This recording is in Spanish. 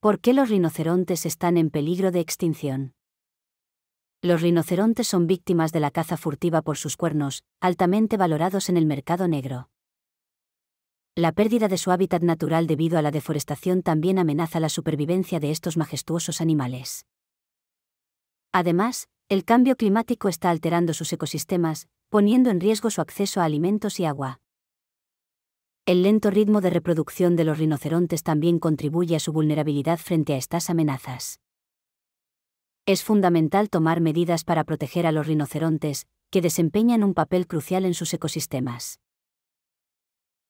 ¿Por qué los rinocerontes están en peligro de extinción? Los rinocerontes son víctimas de la caza furtiva por sus cuernos, altamente valorados en el mercado negro. La pérdida de su hábitat natural debido a la deforestación también amenaza la supervivencia de estos majestuosos animales. Además, el cambio climático está alterando sus ecosistemas, poniendo en riesgo su acceso a alimentos y agua. El lento ritmo de reproducción de los rinocerontes también contribuye a su vulnerabilidad frente a estas amenazas. Es fundamental tomar medidas para proteger a los rinocerontes, que desempeñan un papel crucial en sus ecosistemas.